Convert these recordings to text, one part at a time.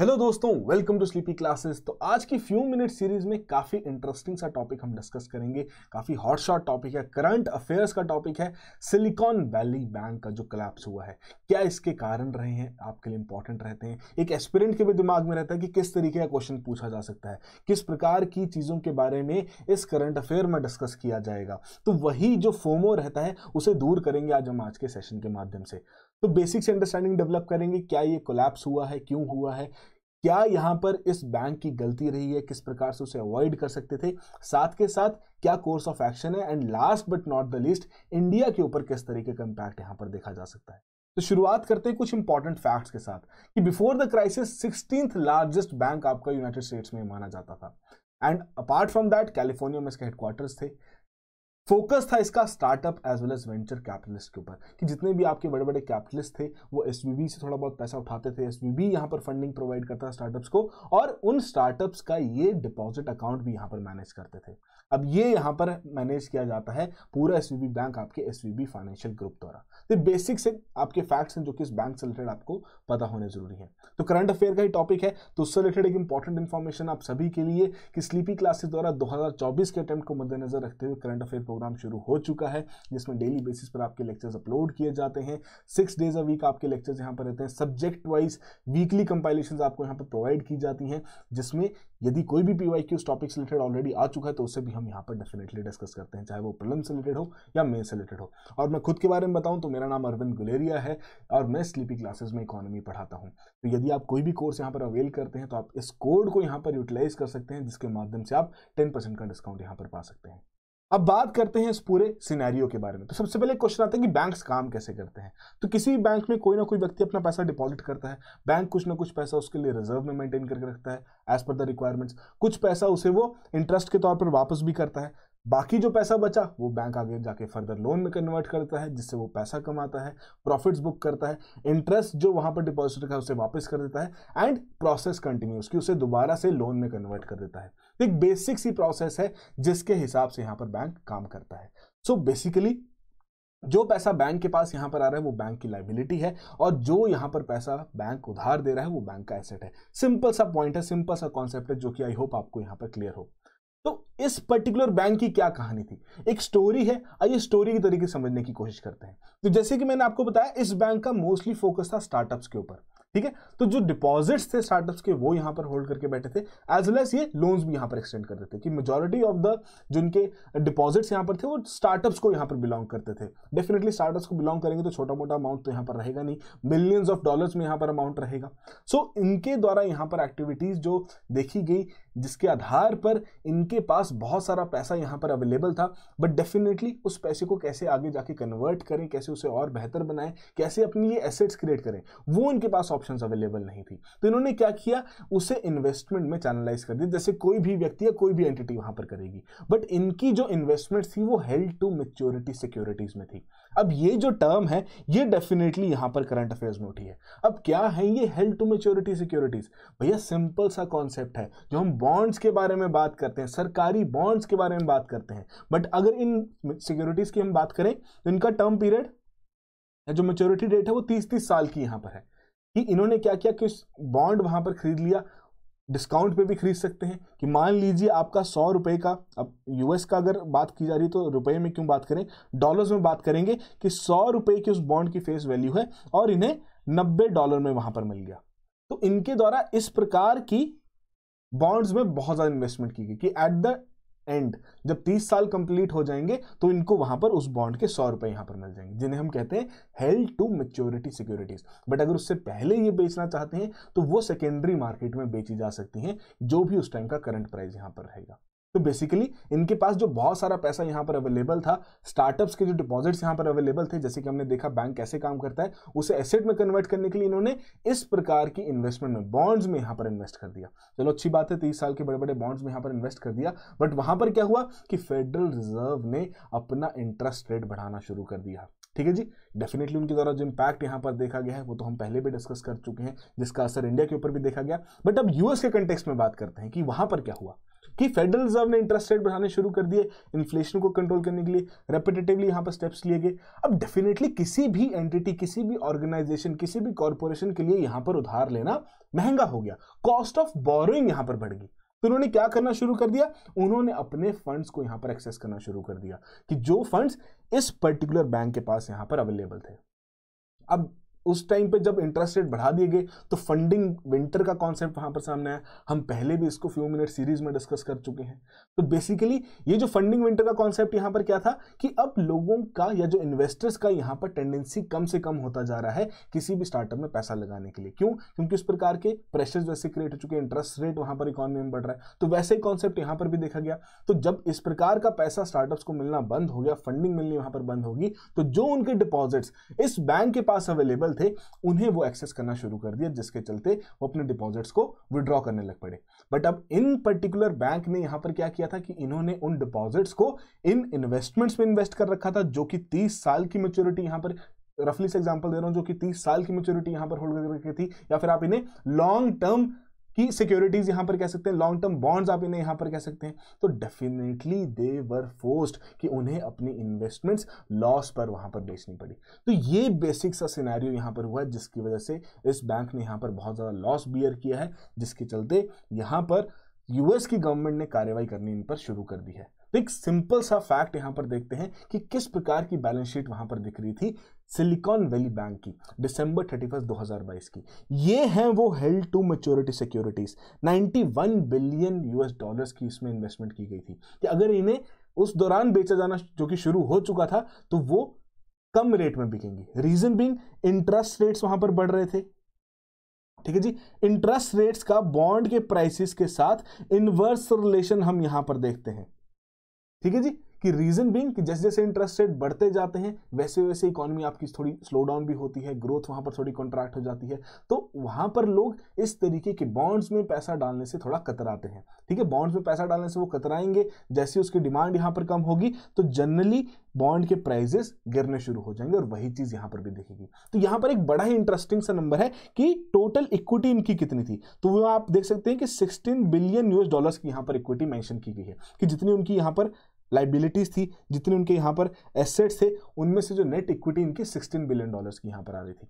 hello दोस्तों welcome to sleepy classes तो आज की फ्यू मिनट सीरीज में काफ़ी इंटरेस्टिंग सा टॉपिक हम डिस्कस करेंगे काफ़ी हॉट शॉट टॉपिक है करंट अफेयर्स का टॉपिक है सिलिकॉन वैली बैंक का जो कलेप्स हुआ है क्या इसके कारण रहे हैं आपके लिए इंपॉर्टेंट रहते हैं एक एस्पिरेंट के भी दिमाग में रहता है कि किस तरीके का क्वेश्चन पूछा जा सकता है किस प्रकार की चीज़ों के बारे में इस करंट अफेयर में डिस्कस किया जाएगा तो वही जो फोमो रहता है उसे दूर करेंगे आज हम आज के सेशन के माध्यम से तो बेसिक से अंडरस्टैंडिंग डेवलप करेंगे क्या ये कोलैप्स हुआ है क्यों हुआ है क्या यहाँ पर इस बैंक की गलती रही है किस प्रकार से उसे अवॉइड कर सकते थे साथ के साथ क्या कोर्स ऑफ एक्शन है and last but not the least India के ऊपर किस तरीके का इम्पैक्ट यहाँ पर देखा जा सकता है तो शुरुआत करते हैं कुछ इंपॉर्टेंट फैक्ट्स के साथ कि before the crisis sixteen largest bank आपका यूनाइटेड स्टेट्स में माना जाता था and apart from that California में इसके हेडक्वार्टर्स थे फोकस था इसका startup as well as venture capitalist के ऊपर कि जितने भी आपके बड़े बड़े कैपिटलिस्ट थे वो एस से थोड़ा बहुत पैसा उठाते थे एस बी यहाँ पर फंडिंग प्रोवाइड करता था स्टार्टअप्स को और उन स्टार्टअप्स का ये डिपॉजिट अकाउंट भी यहाँ पर मैनेज करते थे अब ये यहाँ पर मैनेज किया जाता है पूरा एस बैंक आपके एस फाइनेंशियल ग्रुप द्वारा तो बेसिक से आपके फैक्ट्स हैं जो कि इस बैंक से रिलेटेड आपको पता होने जरूरी है तो करंट अफेयर का ही टॉपिक है तो उससे रिलेटेड एक इंपॉर्टेंट इन्फॉर्मेशन आप सभी के लिए कि स्लीपी क्लासेस द्वारा दो के अटेम्प्ट को मद्देनजर रखते हुए करंट अफेयर प्रोग्राम शुरू हो चुका है जिसमें डेली बेसिस पर आपके लेक्चर्स अपलोड किए जाते हैं सिक्स डेज अ वीक आपके लेक्चर्स यहाँ पर रहते हैं सब्जेक्ट वाइज वीकली कंपाइलेशन आपको यहाँ पर प्रोवाइड की जाती हैं जिसमें यदि कोई भी P Y Qs topic related already आ चुका है तो उससे भी हम यहाँ पर डेफिनेटली डिस्कस करते हैं चाहे वो प्रलम से रिलेटेड हो या मे से रिलेटेड हो और मैं खुद के बारे में बताऊँ तो मेरा नाम अरविंद गुलेरिया है और मैं स्लीपी क्लासेस में इकोनॉमी पढ़ाता हूँ तो यदि आप कोई भी कोर्स यहाँ पर अवेल करते हैं तो आप इस कोड को यहाँ पर यूटिलाइज कर सकते हैं जिसके माध्यम से आप टेन परसेंट का डिस्काउंट यहाँ पर पा सकते हैं अब बात करते हैं इस पूरे सिनेरियो के बारे में तो सबसे पहले क्वेश्चन आता है कि बैंक्स काम कैसे करते हैं तो किसी भी बैंक में कोई ना कोई व्यक्ति अपना पैसा डिपॉजिट करता है बैंक कुछ ना कुछ पैसा उसके लिए रिजर्व में मेंटेन करके रखता है एज पर द रिक्वायरमेंट्स कुछ पैसा उसे वो इंटरेस्ट के तौर पर वापस भी करता है बाकी जो पैसा बचा वो बैंक आगे जाके फर्दर लोन में कन्वर्ट करता है जिससे वो पैसा कमाता है प्रॉफिट्स बुक करता है इंटरेस्ट जो वहाँ पर डिपॉजिट रखा है उसे वापस कर देता है एंड प्रोसेस कंटिन्यूस की उसे दोबारा से लोन में कन्वर्ट कर देता है तो एक बेसिक सी प्रोसेस है जिसके हिसाब से यहाँ पर बैंक काम करता है सो so बेसिकली जो पैसा बैंक के पास यहाँ पर आ रहा है वो बैंक की लाइबिलिटी है और जो यहाँ पर पैसा बैंक उधार दे रहा है वो बैंक का एसेट है सिंपल सा पॉइंट है सिंपल सा कॉन्सेप्ट है जो कि आई होप आपको यहाँ पर क्लियर हो तो इस पर्टिकुलर बैंक की क्या कहानी थी एक स्टोरी है आइए स्टोरी के तरीके समझने की कोशिश करते हैं तो जैसे कि मैंने आपको बताया इस बैंक का मोस्टली फोकस था स्टार्टअप्स के ऊपर ठीक है तो जो डिपॉजिट्स थे स्टार्टअप्स के वो यहां पर होल्ड करके बैठे थे एज वेल एज ये लोन्स भी यहां पर एक्सटेंड करते थे कि मेजोरिटी ऑफ द जिनके डिपॉजिट्स यहां पर थे वो स्टार्टअप्स को यहां पर बिलोंग करते थे डेफिनेटली स्टार्टअप्स को बिलोंग करेंगे तो छोटा मोटा अमाउंट तो यहां पर रहेगा नहीं मिलियंस ऑफ डॉलर्स में यहां पर अमाउंट रहेगा सो so, इनके द्वारा यहां पर एक्टिविटीज़ जो देखी गई जिसके आधार पर इनके पास बहुत सारा पैसा यहां पर अवेलेबल था बट डेफिनेटली उस पैसे को कैसे आगे जाके कन्वर्ट करें कैसे उसे और बेहतर बनाएं कैसे अपनी ये एसेट्स क्रिएट करें वो इनके पास ऑप्शंस अवेलेबल नहीं थी तो इन्होंने क्या किया उसे इन्वेस्टमेंट में चैनलाइज कर दिया जैसे कोई भी व्यक्ति या कोई भी एंटिटी वहां पर करेगी बट इनकी जो इन्वेस्टमेंट थी वो हेल्ड टू मेच्योरिटी सिक्योरिटीज में थी अब ये जो टर्म है ये डेफिनेटली यहां पर करंट अफेयर्स में उठी है अब क्या है ये हेल्ड टू मेच्योरिटी सिक्योरिटीज भैया सिंपल सा कॉन्सेप्ट है जो हम बॉन्ड्स के बारे में बात करते हैं सरकारी बॉन्ड्स के बारे में बात करते हैं बट अगर इन सिक्योरिटीज की हम बात करें तो इनका टर्म पीरियड जो मेच्योरिटी डेट है वो तीस तीस साल की यहां पर है कि इन्होंने क्या किया कि बॉन्ड वहां पर खरीद लिया डिस्काउंट पे भी खरीद सकते हैं कि मान लीजिए आपका सौ रुपए का अब यूएस का अगर बात की जा रही है तो रुपए में क्यों बात करें डॉलर्स में बात करेंगे कि सौ रुपए की उस बॉन्ड की फेस वैल्यू है और इन्हें नब्बे डॉलर में वहां पर मिल गया तो इनके द्वारा इस प्रकार की बॉन्ड्स में बहुत ज़्यादा इन्वेस्टमेंट की गई कि एट द एंड जब तीस साल कंप्लीट हो जाएंगे तो इनको वहां पर उस बॉन्ड के सौ रुपए यहां पर मिल जाएंगे जिन्हें हम कहते हैं held to maturity securities but अगर उससे पहले ये बेचना चाहते हैं तो वो सेकेंडरी मार्केट में बेची जा सकती हैं जो भी उस टाइम का करंट प्राइस यहां पर रहेगा तो बेसिकली इनके पास जो बहुत सारा पैसा यहाँ पर अवेलेबल था स्टार्टअप्स के जो डिपॉजिट्स यहाँ पर अवेलेबल थे जैसे कि हमने देखा बैंक कैसे काम करता है उसे एसेट में कन्वर्ट करने के लिए इन्होंने इस प्रकार की इन्वेस्टमेंट में बॉन्ड्स में यहाँ पर इन्वेस्ट कर दिया चलो अच्छी बात है तीस साल के बड़े बड़े बॉन्ड्स में यहाँ पर इन्वेस्ट कर दिया बट वहाँ पर क्या हुआ कि फेडरल रिजर्व ने अपना इंटरेस्ट रेट बढ़ाना शुरू कर दिया ठीक है जी डेफिनेटली उनके द्वारा जो इम्पैक्ट यहाँ पर देखा गया है वो तो हम पहले भी डिस्कस कर चुके हैं जिसका असर इंडिया के ऊपर भी देखा गया बट अब यूएस के कंटेक्स में बात करते हैं कि वहाँ पर क्या हुआ कि फेडरल रिजर्व ने इंटरेस्ट रेट बढ़ाने शुरू कर दिए इन्फ्लेशन को कंट्रोल करने के लिए रेपिटेटिवली यहाँ पर स्टेप्स लिए गए अब डेफिनेटली किसी भी एंटिटी किसी भी ऑर्गेनाइजेशन किसी भी कॉरपोरेशन के लिए यहाँ पर उधार लेना महंगा हो गया कॉस्ट ऑफ बोरोइंग यहाँ पर बढ़ गई तो उन्होंने क्या करना शुरू कर दिया उन्होंने अपने फंड्स को यहाँ पर एक्सेस करना शुरू कर दिया कि जो फंड्स इस पर्टिकुलर बैंक के पास यहाँ पर अवेलेबल थे अब उस टाइम पे जब इंटरेस्ट रेट बढ़ा दिए गए तो फंडिंग विंटर का कॉन्सेप्ट वहां पर सामने आया हम पहले भी इसको फ्यू मिनट सीरीज में डिस्कस कर चुके हैं तो बेसिकली ये जो फंडिंग विंटर का कॉन्सेप्ट यहां पर क्या था कि अब लोगों का या जो इन्वेस्टर्स का यहां पर टेंडेंसी कम से कम होता जा रहा है किसी भी स्टार्टअप में पैसा लगाने के लिए क्यों क्योंकि उस प्रकार के प्रेशर वैसे क्रिएट हो चुके हैं इंटरेस्ट रेट वहां पर इकोनॉमी में बढ़ रहा है तो वैसे ही कॉन्सेप्ट यहां पर भी देखा गया तो जब इस प्रकार का पैसा स्टार्टअप को मिलना बंद हो गया फंडिंग मिलनी वहां पर बंद होगी तो जो उनके डिपॉजिट्स इस बैंक के पास अवेलेबल थे उन्हें वो एक्सेस करना शुरू कर दिया जिसके चलते वो अपने डिपॉजिट्स को विड्रॉ करने लग पड़े बट अब इन पर्टिकुलर बैंक ने यहाँ पर क्या किया था कि इन्होंने उन डिपॉजिट्स को इन इन्वेस्टमेंट्स में इन्वेस्ट कर रखा था जो कि तीस साल की मेच्योरिटी यहाँ पर रफली से एग्जाम्पल दे रहा हूँ जो कि तीस साल की मेच्योरिटी यहाँ पर होल्ड कर रखी थी या फिर आप इन्हें लॉन्ग टर्म की सिक्योरिटीज यहां पर कह सकते हैं लॉन्ग टर्म बॉन्ड्स आप इन्हें यहां पर कह सकते हैं तो डेफिनेटली दे वर फोर्स्ड कि उन्हें अपनी इन्वेस्टमेंट्स लॉस पर वहां पर बेचनी पड़ी तो ये बेसिक सा सिनेरियो यहां पर हुआ जिसकी वजह से इस बैंक ने यहां पर बहुत ज़्यादा लॉस बियर किया है जिसके चलते यहां पर यूएस की गवर्नमेंट ने कार्रवाई करनी इन पर शुरू कर दी है तो एक सिंपल सा फैक्ट यहां पर देखते हैं कि किस प्रकार की बैलेंस शीट वहां पर दिख रही थी सिलिकॉन वैली बैंक की दिसंबर 31 2022 की ये हैं वो held to maturity securities 91 billion US dollars की इसमें इन्वेस्टमेंट की गई थी कि अगर इन्हें उस दौरान बेचा जाना जो कि शुरू हो चुका था तो वो कम रेट में बिकेंगी रीजन बींग इंटरेस्ट रेट्स वहां पर बढ़ रहे थे ठीक है जी इंटरेस्ट रेट्स का बॉन्ड के प्राइसेस के साथ इनवर्स रिलेशन हम यहां पर देखते हैं ठीक है जी कि रीज़न बिंग कि जैसे जैसे इंटरेस्ट रेट बढ़ते जाते हैं वैसे वैसे इकोनॉमी आपकी थोड़ी स्लो डाउन भी होती है ग्रोथ वहां पर थोड़ी कॉन्ट्रैक्ट हो जाती है तो वहां पर लोग इस तरीके के बॉन्ड्स में पैसा डालने से थोड़ा कतराते हैं ठीक है बॉन्ड्स में पैसा डालने से वो कतराएंगे जैसे उसकी डिमांड यहां पर कम होगी तो जनरली बॉन्ड के प्राइजेस गिरने शुरू हो जाएंगे और वही चीज़ यहाँ पर भी देखेगी तो यहाँ पर एक बड़ा ही इंटरेस्टिंग सा नंबर है कि टोटल इक्विटी इनकी कितनी थी तो वो आप देख सकते हैं कि 16 बिलियन यूएस डॉलर्स की यहाँ पर इक्विटी मेंशन की गई है कि जितनी उनकी यहाँ पर लाइबिलिटीज़ थी जितने उनके यहाँ पर एसेट्स थे उनमें से जो नेट इक्विटी इनकी 16 बिलियन डॉलर्स की यहाँ पर आ रही थी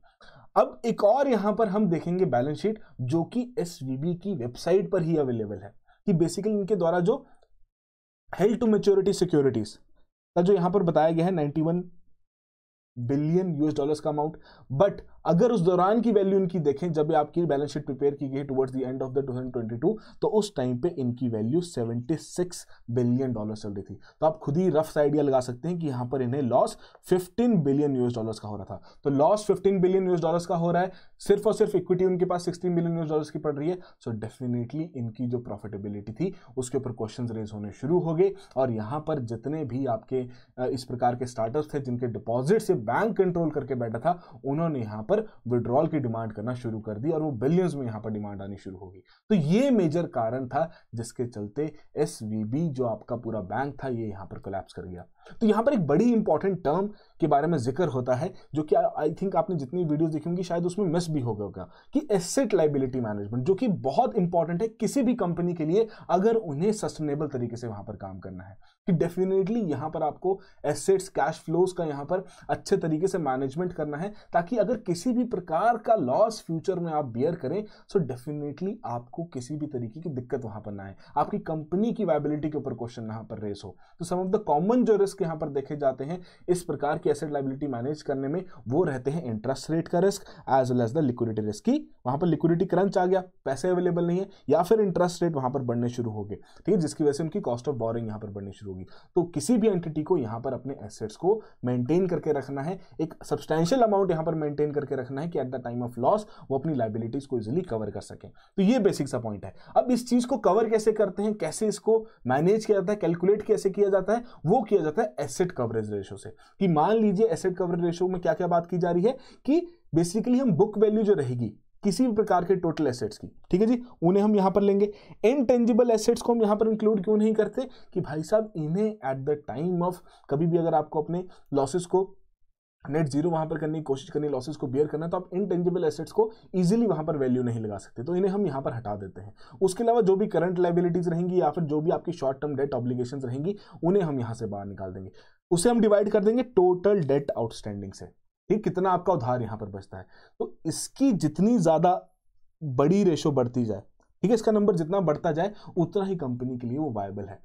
अब एक और यहाँ पर हम देखेंगे बैलेंस शीट जो कि एस की वेबसाइट पर ही अवेलेबल है कि बेसिकली इनके द्वारा जो हेल्थ टू मेच्योरिटी सिक्योरिटीज़ का जो यहाँ पर बताया गया है नाइन्टी बिलियन यूएस डॉलर्स का अमाउंट बट अगर उस दौरान की वैल्यू इनकी देखें जब आपकी बैलेंस शीट प्रिपेयर की गई towards the end of the 2022 तो उस टाइम पे इनकी वैल्यू 76 बिलियन डॉलर चल रही थी तो आप खुद ही रफ आइडिया लगा सकते हैं कि यहाँ पर इन्हें लॉस 15 बिलियन यूएस डॉलर्स का हो रहा था तो लॉस 15 बिलियन यूएस डॉलर्स का हो रहा है सिर्फ और सिर्फ इक्विटी उनके पास सिक्सटीन बिलियन यूएस डॉलर्स की पड़ रही है सो so डेफिनेटली इनकी जो प्रॉफिटेबिलिटी थी उसके ऊपर क्वेश्चन रेज होने शुरू हो गए और यहाँ पर जितने भी आपके इस प्रकार के स्टार्टअप थे जिनके डिपॉजिट से बैंक कंट्रोल करके बैठा था उन्होंने यहाँ पर विड्रॉल की डिमांड करना शुरू कर दी और वो बिलियंस में यहाँ पर डिमांड आनी शुरू होगी तो ये मेजर कारण था जिसके चलते एस जो आपका पूरा बैंक था ये यहाँ पर कोलैप्स कर गया तो यहाँ पर एक बड़ी इंपॉर्टेंट टर्म के बारे में जिक्र होता है जो कि आई थिंक आपने जितनी वीडियोस देखी होंगी शायद उसमें मिस भी हो गया होगा कि एसेट लाइबिलिटी मैनेजमेंट जो कि बहुत इंपॉर्टेंट है किसी भी कंपनी के लिए अगर उन्हें सस्टेनेबल तरीके से वहां पर काम करना है कि डेफिनेटली यहां पर आपको एसेट्स कैश फ्लोज का यहां पर अच्छे तरीके से मैनेजमेंट करना है ताकि अगर किसी भी प्रकार का लॉस फ्यूचर में आप बियर करें सो डेफिनेटली आपको किसी भी तरीके की दिक्कत वहां पर ना आए आपकी कंपनी की वाइबिलिटी के ऊपर क्वेश्चन यहां पर रेस हो तो सम ऑफ द कॉमन जो रिस्क रिस्क यहाँ पर देखे जाते हैं इस प्रकार की एसेट लाइबिलिटी मैनेज करने में वो रहते हैं इंटरेस्ट रेट का risk as well as the liquidity risk की वहाँ पर लिक्विडिटी क्रंच आ गया पैसे अवेलेबल नहीं है या फिर इंटरेस्ट रेट वहाँ पर बढ़ने शुरू हो गए ठीक है जिसकी वजह से उनकी कॉस्ट ऑफ बोरिंग यहाँ पर बढ़नी शुरू होगी तो किसी भी एंटिटी को यहाँ पर अपने एसेट्स को मेंटेन करके रखना है एक सब्सटैंशियल अमाउंट यहाँ पर मेंटेन करके रखना है कि at the time of loss वो अपनी लाइबिलिटीज को इजिली कवर कर सकें तो ये बेसिक सा पॉइंट है अब इस चीज को कवर कैसे करते हैं कैसे इसको मैनेज किया जाता है कैलकुलेट कैसे किया जाता है वो किया जाता है है एसेट कवरेज रेशो से कि मान लीजिए एसेट कवरेज रेशो में क्या क्या बात की जा रही है कि बेसिकली हम बुक वैल्यू जो रहेगी किसी भी प्रकार के टोटल एसेट्स की ठीक है जी उन्हें हम यहां पर लेंगे इनटेंजिबल एसेट्स को हम यहां पर इंक्लूड क्यों नहीं करते कि भाई साहब इन्हें एट द टाइम ऑफ कभी भी अगर आपको अपने लॉसेस को नेट जीरो वहां पर करने की कोशिश करनी लॉसेस को बेयर करना तो आप इनटेंजिबल एसेट्स को इजीली वहां पर वैल्यू नहीं लगा सकते तो इन्हें हम यहां पर हटा देते हैं उसके अलावा जो भी करंट लाइबिलिटीज रहेंगी या फिर जो भी आपकी शॉर्ट टर्म डेट ऑब्लिगेशन रहेंगी उन्हें हम यहां से बाहर निकाल देंगे उसे हम डिवाइड कर देंगे टोटल डेट आउटस्टैंडिंग से ठीक कितना आपका उधार यहां पर बचता है तो इसकी जितनी ज़्यादा बड़ी रेशो बढ़ती जाए ठीक है इसका नंबर जितना बढ़ता जाए उतना ही कंपनी के लिए वो वायबल है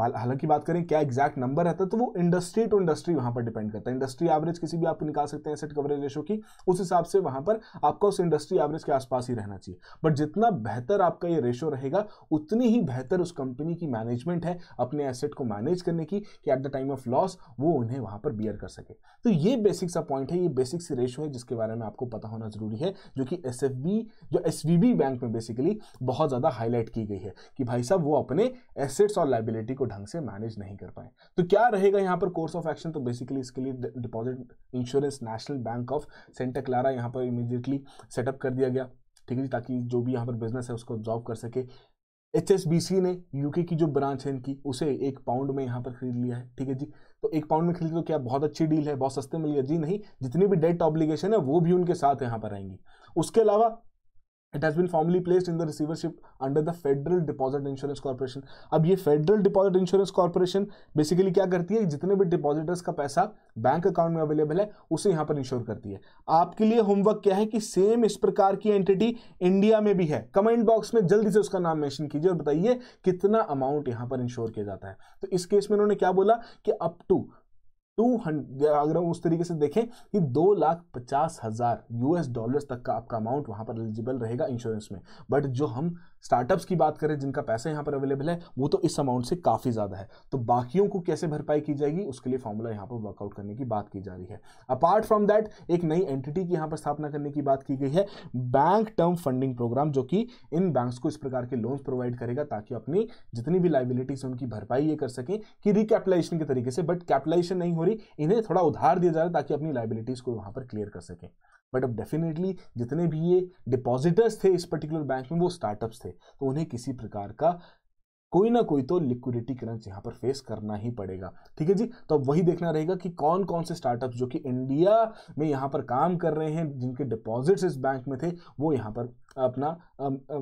हालांकि बात करें क्या एग्जैक्ट नंबर रहता है तो वो इंडस्ट्री टू इंडस्ट्री वहां पर डिपेंड करता है इंडस्ट्री एवरेज किसी भी आप निकाल सकते हैं एसेट कवरेज रेशो की उस हिसाब से वहां पर आपका उस इंडस्ट्री एवरेज के आसपास ही रहना चाहिए बट जितना बेहतर आपका ये रेशो रहेगा उतनी ही बेहतर उस कंपनी की मैनेजमेंट है अपने एसेट को मैनेज करने की कि at the time of loss वो उन्हें वहां पर बियर कर सके तो ये बेसिक सा पॉइंट है ये बेसिक सी रेशो है जिसके बारे में आपको पता होना जरूरी है जो कि एस जो एस बैंक में बेसिकली बहुत ज़्यादा हाईलाइट की गई है कि भाई साहब वो अपने एसेट्स और लाइबिलिटी को को ढंग से मैनेज नहीं कर पाए तो क्या रहेगा यहाँ पर कोर्स ऑफ एक्शन तो बेसिकली इसके लिए deposit insurance national bank of Santa Clara यहाँ पर इमीडिएटली सेटअप कर दिया गया ठीक है जी ताकि जो भी यहाँ पर बिजनेस है उसको ऑब्जॉर्व कर सके एच ने यूके की जो ब्रांच है इनकी उसे एक पाउंड में यहाँ पर खरीद लिया है ठीक है जी तो एक पाउंड में खरीद तो क्या बहुत अच्छी डील है बहुत सस्ते मिली है जी नहीं जितनी भी डेट ऑब्लिगेशन है वो भी उनके साथ यहाँ पर आएंगी उसके अलावा it has been formally placed in the receivership under the Federal Deposit Insurance Corporation अब ये Federal Deposit Insurance Corporation basically क्या करती है जितने भी डिपॉजिटर्स का पैसा बैंक अकाउंट में अवेलेबल है उसे यहाँ पर इंश्योर करती है आपके लिए होमवर्क क्या है कि सेम इस प्रकार की एंटिटी इंडिया में भी है कमेंट बॉक्स में जल्दी से उसका नाम मैंशन कीजिए और बताइए कितना अमाउंट यहाँ पर इंश्योर किया जाता है तो इस केस में उन्होंने क्या बोला कि अप टू टू हंड्रेड अगर हम उस तरीके से देखें कि दो लाख पचास हज़ार यूएस डॉलर्स तक का आपका अमाउंट वहां पर एलिजिबल रहेगा इंश्योरेंस में बट जो हम स्टार्टअप्स की बात करें जिनका पैसा यहाँ पर अवेलेबल है वो तो इस अमाउंट से काफ़ी ज़्यादा है तो बाकियों को कैसे भरपाई की जाएगी उसके लिए फॉर्मूला यहाँ पर वर्कआउट करने की बात की जा रही है अपार्ट फ्रॉम दैट एक नई एंटिटी की यहाँ पर स्थापना करने की बात की गई है बैंक टर्म फंडिंग प्रोग्राम जो कि इन बैंक्स को इस प्रकार के लोन्स प्रोवाइड करेगा ताकि अपनी जितनी भी लाइबिलिटीज उनकी भरपाई ये कर सकें कि रिकैपिटलाइजेशन के तरीके से बट कैपिटलाइजेशन नहीं हो रही इन्हें थोड़ा उधार दिया जा रहा है ताकि अपनी लाइबिलिटीज़ को वहाँ पर क्लियर कर सकें बट अब डेफिनेटली जितने भी ये डिपॉजिटर्स थे इस पर्टिकुलर बैंक में वो स्टार्टअप्स थे तो उन्हें किसी प्रकार का कोई ना कोई तो लिक्विडिटी क्रंच यहाँ पर फेस करना ही पड़ेगा ठीक है जी तो अब वही देखना रहेगा कि कौन कौन से स्टार्टअप जो कि इंडिया में यहाँ पर काम कर रहे हैं जिनके डिपॉजिट्स इस बैंक में थे वो यहाँ पर अपना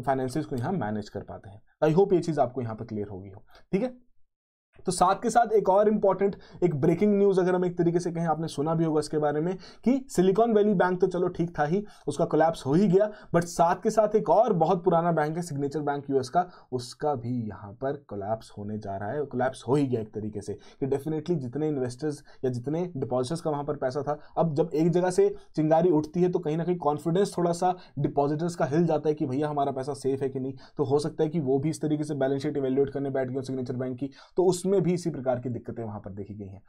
फाइनेंसिस को यहाँ मैनेज कर पाते हैं आई होप ये चीज़ आपको यहाँ पर क्लियर होगी हो ठीक है तो साथ के साथ एक और इंपॉर्टेंट एक ब्रेकिंग न्यूज अगर हम एक तरीके से कहें आपने सुना भी होगा इसके बारे में कि सिलिकॉन वैली बैंक तो चलो ठीक था ही उसका कोलैप्स हो ही गया बट साथ के साथ एक और बहुत पुराना बैंक है सिग्नेचर बैंक यूएस का उसका भी यहां पर कोलैप्स होने जा रहा है कोलैप्स हो ही गया एक तरीके से कि डेफिनेटली जितने इन्वेस्टर्स या जितने डिपॉजिटर्स का वहां पर पैसा था अब जब एक जगह से चिंगारी उठती है तो कहीं ना कहीं कॉन्फिडेंस थोड़ा सा डिपॉजिटर्स का हिल जाता है कि भैया हमारा पैसा सेफ है कि नहीं तो हो सकता है कि वो भी इस तरीके से बैलेंस शीट इवेल्युएट करने बैठ गए सिग्नेचर बैंक की तो उस उसमें भी इसी प्रकार की दिक्कतें वहां पर देखी गई हैं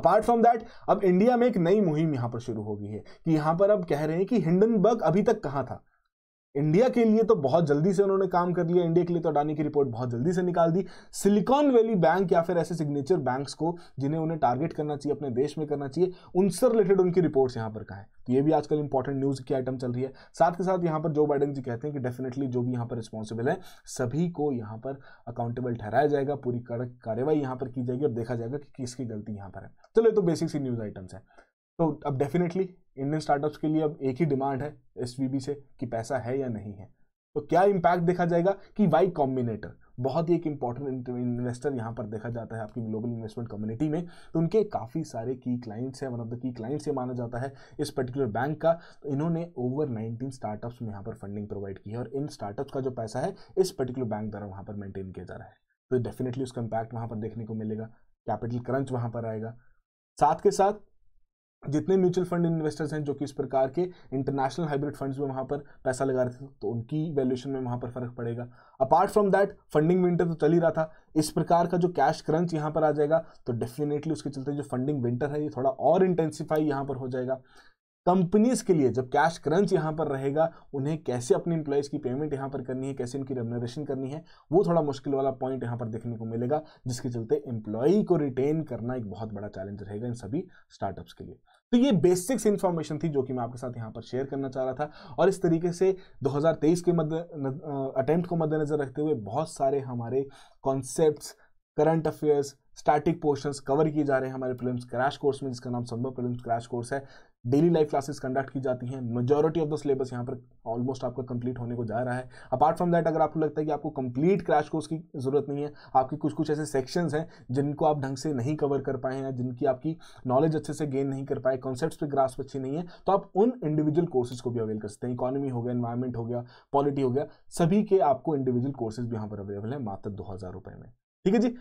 अपार्ट फ्रॉम दैट अब इंडिया में एक नई मुहिम यहां पर शुरू हो गई है कि यहां पर अब कह रहे हैं कि हिंडनबर्ग अभी तक कहां था इंडिया के लिए तो बहुत जल्दी से उन्होंने काम कर लिया इंडिया के लिए तो अडानी की रिपोर्ट बहुत जल्दी से निकाल दी सिलिकॉन वैली बैंक या फिर ऐसे सिग्नेचर बैंक्स को जिन्हें उन्हें टारगेट करना चाहिए अपने देश में करना चाहिए उनसे रिलेटेड उनकी रिपोर्ट्स यहाँ पर कहा है तो ये भी आजकल इंपॉर्टेंट न्यूज़ की आइटम चल रही है साथ के साथ यहाँ पर जो बाइडन जी कहते हैं कि डेफिनेटली जो भी यहाँ पर रिस्पॉन्सिबल है सभी को यहाँ पर अकाउंटेबल ठहराया जाएगा पूरी कड़क कार्रवाई यहाँ पर की जाएगी और देखा जाएगा कि किसकी गलती यहाँ पर है चलो तो तो बेसिक सी न्यूज़ आइटम्स है तो अब डेफिनेटली इंडियन स्टार्टअप्स के लिए अब एक ही डिमांड है एस से कि पैसा है या नहीं है तो क्या इम्पैक्ट देखा जाएगा कि वाई कॉम्बिनेटर बहुत ही एक इंपॉर्टेंट इन्वेस्टर यहाँ पर देखा जाता है आपकी ग्लोबल इन्वेस्टमेंट कम्युनिटी में तो उनके काफ़ी सारे की क्लाइंट्स हैं one of the key clients ये माना जाता है इस पर्टिकुलर बैंक का तो इन्होंने ओवर नाइनटीन स्टार्टअप्स में यहाँ पर फंडिंग प्रोवाइड की है और इन स्टार्टअप्स का जो पैसा है इस पर्टिकुलर बैंक द्वारा वहाँ पर मेंटेन किया जा रहा है तो डेफिनेटली उसका इम्पैक्ट वहाँ पर देखने को मिलेगा कैपिटल करंच वहाँ पर आएगा साथ के साथ जितने म्यूचुअल फंड इन्वेस्टर्स हैं जो कि इस प्रकार के इंटरनेशनल हाइब्रिड फंड्स में वहाँ पर पैसा लगा रहे थे तो उनकी वैल्यूएशन में वहाँ पर फर्क पड़ेगा apart from that funding winter तो चल ही रहा था इस प्रकार का जो कैश क्रंच यहाँ पर आ जाएगा तो डेफिनेटली उसके चलते जो फंडिंग विंटर है ये थोड़ा और इंटेंसिफाई यहाँ पर हो जाएगा कंपनीज के लिए जब कैश क्रंच यहाँ पर रहेगा उन्हें कैसे अपने इंप्लॉयज़ की पेमेंट यहाँ पर करनी है कैसे उनकी रेमनरेशन करनी है वो थोड़ा मुश्किल वाला पॉइंट यहाँ पर देखने को मिलेगा जिसके चलते एम्प्लॉई को रिटेन करना एक बहुत बड़ा चैलेंज रहेगा इन सभी स्टार्टअप्स के लिए तो ये बेसिक्स इन्फॉर्मेशन थी जो कि मैं आपके साथ यहाँ पर शेयर करना चाह रहा था और इस तरीके से 2023 के मद अटैम्प्ट को मद्देनज़र रखते हुए बहुत सारे हमारे concept current affairs static portions cover किए जा रहे हैं हमारे प्रिलिम्स क्रैश कोर्स में जिसका नाम संभव प्रिलिम्स क्रैश कोर्स है डेली लाइफ क्लासेस कंडक्ट की जाती हैं मेजोरिटी ऑफ द सिलेबस यहाँ पर ऑलमोस्ट आपका कंप्लीट होने को जा रहा है अपार्ट फ्रॉम दैट अगर आपको लगता है कि आपको कंप्लीट क्रैश कोर्स की जरूरत नहीं है आपके कुछ कुछ ऐसे सेक्शंस हैं जिनको आप ढंग से नहीं कवर कर पाए हैं जिनकी आपकी नॉलेज अच्छे से गेन नहीं कर पाए कॉन्सेप्ट पर ग्रास अच्छी नहीं है तो आप उन इंडिविजुअल कोर्सेज को भी अवेल कर सकते हैं इकोनॉमी हो गया इन्वायरमेंट हो गया पॉलिटी हो गया सभी के आपको इंडिविजुअल कोर्सेज भी यहाँ पर अवेलेबल है मात्र दो में ठीक है जी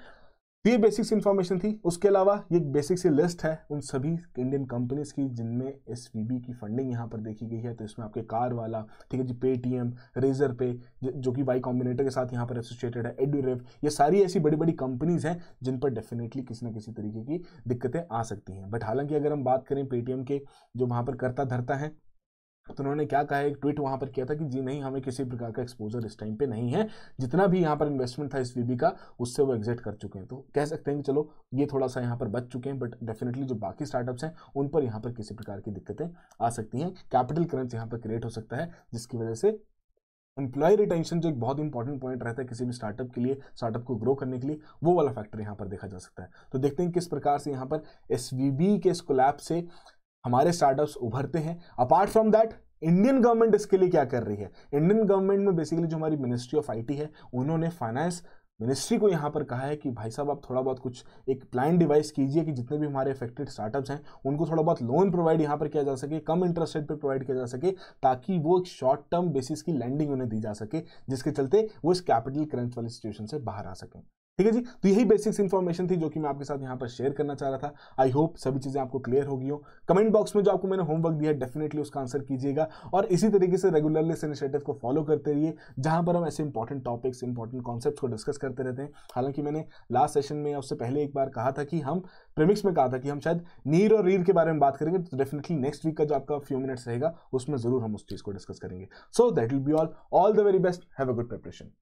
ये बेसिक्स इन्फॉर्मेशन थी उसके अलावा ये बेसिक सी लिस्ट है उन सभी इंडियन कंपनीज की जिनमें एस की फंडिंग यहाँ पर देखी गई है तो इसमें आपके कार वाला ठीक है जी पेटीएम रेजर पे जो कि वाई कॉम्बिनेटर के साथ यहाँ पर एसोसिएटेड है एडूरेव ये सारी ऐसी बड़ी बड़ी कंपनीज हैं जिन पर डेफिनेटली किसी ना किसी तरीके की दिक्कतें आ सकती हैं बट हालांकि अगर हम बात करें पेटीएम के जो वहाँ पर करता धरता है तो उन्होंने क्या कहा एक ट्वीट वहां पर किया था कि जी नहीं हमें किसी प्रकार का एक्सपोजर इस टाइम पे नहीं है जितना भी यहाँ पर इन्वेस्टमेंट था इस वीबी का उससे वो एग्जिट कर चुके हैं तो कह सकते हैं कि चलो ये थोड़ा सा यहाँ पर बच चुके हैं बट डेफिनेटली जो बाकी स्टार्टअप्स हैं उन पर यहाँ पर किसी प्रकार की दिक्कतें आ सकती हैं कैपिटल करंस यहाँ पर क्रिएट हो सकता है जिसकी वजह से एम्प्लॉय रिटेंशन जो एक बहुत इंपॉर्टेंट पॉइंट रहता है किसी भी स्टार्टअप के लिए स्टार्टअप को ग्रो करने के लिए वो वाला फैक्टर यहाँ पर देखा जा सकता है तो देखते हैं किस प्रकार से यहाँ पर एस के इस कोलैप से हमारे स्टार्टअप्स उभरते हैं apart from that Indian government इसके लिए क्या कर रही है इंडियन गवर्नमेंट में बेसिकली जो हमारी मिनिस्ट्री ऑफ आईटी है उन्होंने फाइनेंस मिनिस्ट्री को यहाँ पर कहा है कि भाई साहब आप थोड़ा बहुत कुछ एक प्लान डिवाइस कीजिए कि जितने भी हमारे अफेक्टेड स्टार्टअप्स हैं उनको थोड़ा बहुत लोन प्रोवाइड यहाँ पर किया जा सके कम इंटरेस्ट रेट पर प्रोवाइड किया जा सके ताकि वो एक शॉर्ट टर्म बेसिस की लैंडिंग उन्हें दी जा सके जिसके चलते वो इस कैपिटल क्रंच वाली सिचुएशन से बाहर आ सकें ठीक है जी तो यही बेसिक्स इन्फॉर्मेशन थी जो कि मैं आपके साथ यहाँ पर शेयर करना चाह रहा था आई होप सभी चीज़ें आपको क्लियर होगी हो कमेंट बॉक्स में जो आपको मैंने होमवर्क दिया है डेफिनेटली उसका आंसर कीजिएगा और इसी तरीके से रेगुलरली इस इनिशिएटिव को फॉलो करते रहिए जहाँ पर हम ऐसे इंपॉर्टेंट टॉपिक्स इंपॉर्टेंट कॉन्सेप्ट को डिस्कस करते रहते हैं हालांकि मैंने लास्ट सेशन में उससे पहले एक बार कहा था कि हम प्रेमिक्स में कहा था कि हम शायद नीर और रीर के बारे में बात करेंगे तो डेफिनेटली नेक्स्ट वीक का जो आपका फ्यू मिनट्स रहेगा उसमें जरूर हम उस चीज़ को डिस्कस करेंगे so that will be all all the very best have a good preparation